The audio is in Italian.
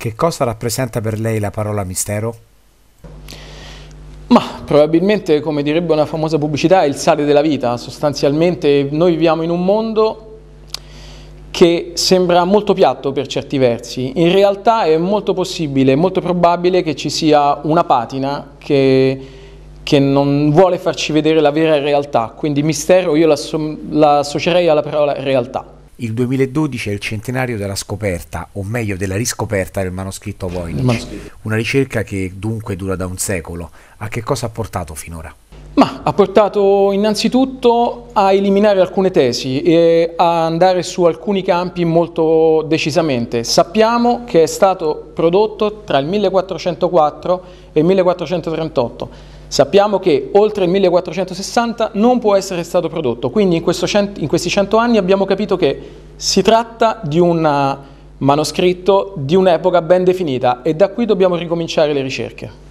Che cosa rappresenta per lei la parola mistero? Ma probabilmente, come direbbe una famosa pubblicità, è il sale della vita. Sostanzialmente noi viviamo in un mondo che sembra molto piatto per certi versi. In realtà è molto possibile, molto probabile che ci sia una patina che, che non vuole farci vedere la vera realtà. Quindi mistero io l'associerei alla parola realtà il 2012 è il centenario della scoperta, o meglio della riscoperta del manoscritto Voynich, manoscritto. una ricerca che dunque dura da un secolo. A che cosa ha portato finora? Ma ha portato innanzitutto a eliminare alcune tesi e a andare su alcuni campi molto decisamente. Sappiamo che è stato prodotto tra il 1404 e il 1438 Sappiamo che oltre il 1460 non può essere stato prodotto, quindi in, cento, in questi 100 anni abbiamo capito che si tratta di un eh, manoscritto di un'epoca ben definita e da qui dobbiamo ricominciare le ricerche.